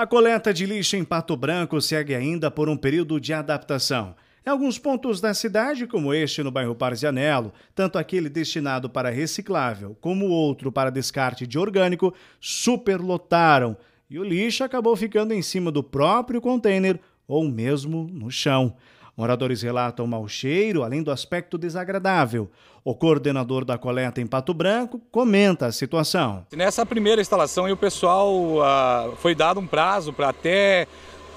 A coleta de lixo em Pato Branco segue ainda por um período de adaptação. Em alguns pontos da cidade, como este no bairro Parzianello, tanto aquele destinado para reciclável como o outro para descarte de orgânico, superlotaram e o lixo acabou ficando em cima do próprio container ou mesmo no chão. Moradores relatam mau cheiro, além do aspecto desagradável. O coordenador da coleta em Pato Branco comenta a situação. Nessa primeira instalação, o pessoal ah, foi dado um prazo para até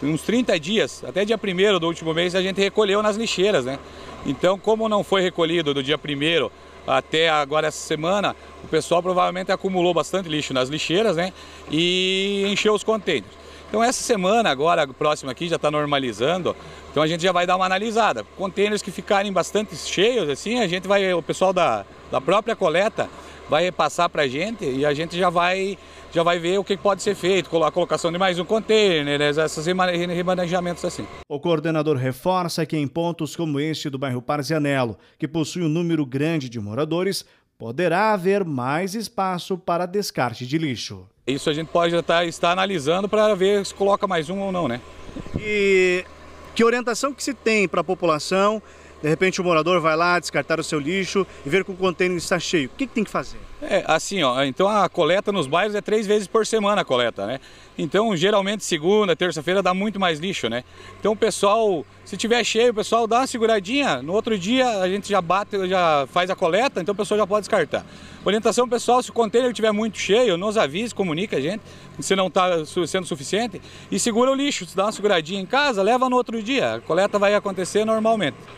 uns 30 dias, até dia 1 do último mês, a gente recolheu nas lixeiras. Né? Então, como não foi recolhido do dia 1 até agora essa semana, o pessoal provavelmente acumulou bastante lixo nas lixeiras né? e encheu os contêineres. Então essa semana agora, próxima aqui, já está normalizando, então a gente já vai dar uma analisada. Contêineres que ficarem bastante cheios, assim, a gente vai, o pessoal da, da própria coleta vai repassar para a gente e a gente já vai, já vai ver o que pode ser feito, a colocação de mais um container, né, esses remanejamentos assim. O coordenador reforça que em pontos como este do bairro Parzianello, que possui um número grande de moradores, poderá haver mais espaço para descarte de lixo. Isso a gente pode estar, estar analisando para ver se coloca mais um ou não, né? E que orientação que se tem para a população? De repente o morador vai lá descartar o seu lixo e ver que o contêiner está cheio. O que, que, tem que fazer? É, assim, ó, então a coleta nos bairros é três vezes por semana a coleta, né? Então, geralmente segunda, terça-feira dá muito mais lixo, né? Então o pessoal se tiver cheio, pessoal dá uma seguradinha. No outro dia a gente já bate, já faz a coleta, então o pessoal já pode descartar. Orientação pessoal, se o container estiver muito cheio, nos avise, comunica a gente, se não está sendo suficiente. E segura o lixo, se dá uma seguradinha em casa, leva no outro dia. A coleta vai acontecer normalmente.